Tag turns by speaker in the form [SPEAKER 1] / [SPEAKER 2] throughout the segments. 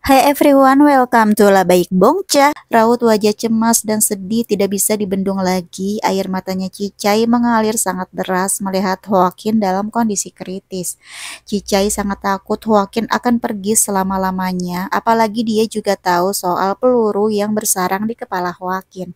[SPEAKER 1] Hai everyone, welcome to Labaik Bongca. Raut wajah cemas dan sedih tidak bisa dibendung lagi. Air matanya Cicai mengalir sangat deras melihat Joaquin dalam kondisi kritis. Cicai sangat takut Joaquin akan pergi selama-lamanya, apalagi dia juga tahu soal peluru yang bersarang di kepala Joaquin.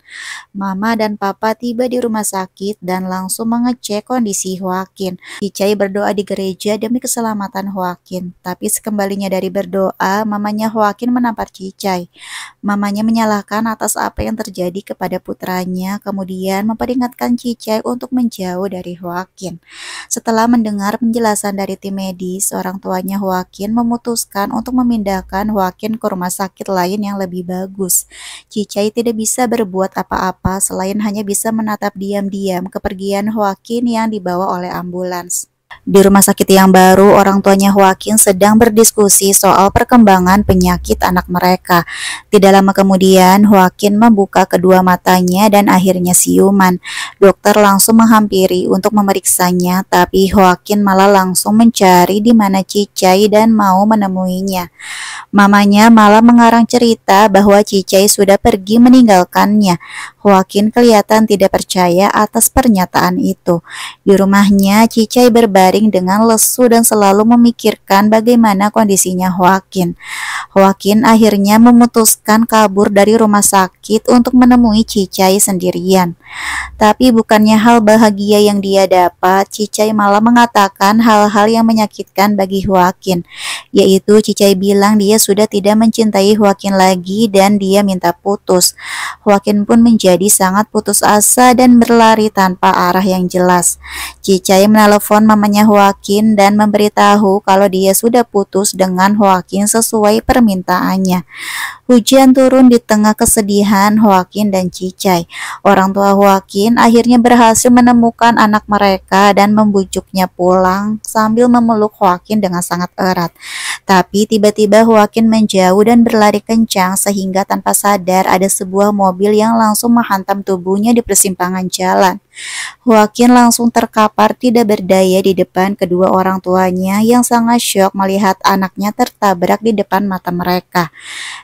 [SPEAKER 1] Mama dan papa tiba di rumah sakit dan langsung mengecek kondisi Joaquin. Cicai berdoa di gereja demi keselamatan Joaquin, tapi sekembalinya dari berdoa, mamanya Wakin menampar Cicai. Mamanya menyalahkan atas apa yang terjadi kepada putranya, kemudian memperingatkan Cicai untuk menjauh dari Wakin. Setelah mendengar penjelasan dari tim medis, orang tuanya Wakin memutuskan untuk memindahkan Wakin ke rumah sakit lain yang lebih bagus. Cicai tidak bisa berbuat apa-apa selain hanya bisa menatap diam-diam kepergian Joaquin yang dibawa oleh ambulans. Di rumah sakit yang baru, orang tuanya Joaquin sedang berdiskusi soal perkembangan penyakit anak mereka. Tidak lama kemudian, Joaquin membuka kedua matanya dan akhirnya siuman. Dokter langsung menghampiri untuk memeriksanya, tapi Joaquin malah langsung mencari di mana Cicai dan mau menemuinya. Mamanya malah mengarang cerita bahwa Cicai sudah pergi meninggalkannya. Joaquin kelihatan tidak percaya atas pernyataan itu. Di rumahnya, Cicai berbagi berbaring dengan lesu dan selalu memikirkan bagaimana kondisinya Joaquin. Joaquin akhirnya memutuskan kabur dari rumah sakit untuk menemui Cicai sendirian. Tapi bukannya hal bahagia yang dia dapat, Cicai malah mengatakan hal-hal yang menyakitkan bagi Joaquin, yaitu Cicai bilang dia sudah tidak mencintai Joaquin lagi dan dia minta putus. Joaquin pun menjadi sangat putus asa dan berlari tanpa arah yang jelas. Cicai menelepon mamanya Joaquin dan memberitahu kalau dia sudah putus dengan Joaquin sesuai permintaannya. Hujan turun di tengah kesedihan Joaquin dan Cicai. Orang tua Joaquin akhirnya berhasil menemukan anak mereka dan membujuknya pulang sambil memeluk Joaquin dengan sangat erat. Tapi tiba-tiba Joaquin menjauh dan berlari kencang sehingga tanpa sadar ada sebuah mobil yang langsung menghantam tubuhnya di persimpangan jalan. Joaquin langsung terkapar tidak berdaya di depan kedua orang tuanya yang sangat syok melihat anaknya tertabrak di depan mata mereka.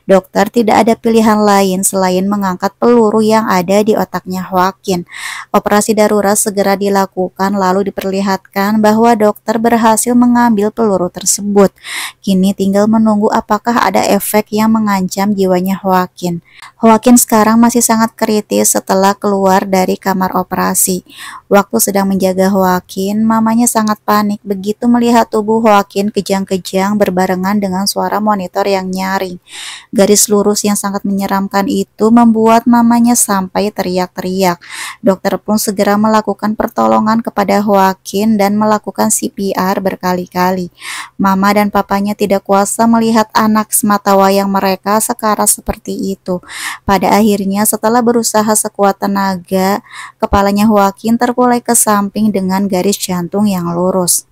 [SPEAKER 1] Dokter tidak ada pilihan lain selain mengangkat peluru yang ada di otaknya Joaquin. Operasi darurat segera dilakukan lalu diperlihatkan bahwa dokter berhasil mengambil peluru tersebut. Kini tinggal menunggu apakah ada efek yang mengancam jiwanya Joaquin. Joaquin sekarang masih sangat kritis setelah keluar dari kamar operasi operasi. Waktu sedang menjaga Joaquin, mamanya sangat panik begitu melihat tubuh Joaquin kejang-kejang berbarengan dengan suara monitor yang nyaring. Garis lurus yang sangat menyeramkan itu membuat mamanya sampai teriak-teriak. Dokter pun segera melakukan pertolongan kepada Joaquin dan melakukan CPR berkali-kali. Mama dan papanya tidak kuasa melihat anak semata wayang mereka sekarang seperti itu. Pada akhirnya setelah berusaha sekuat tenaga, kepalanya bahwa kinter ke samping dengan garis jantung yang lurus.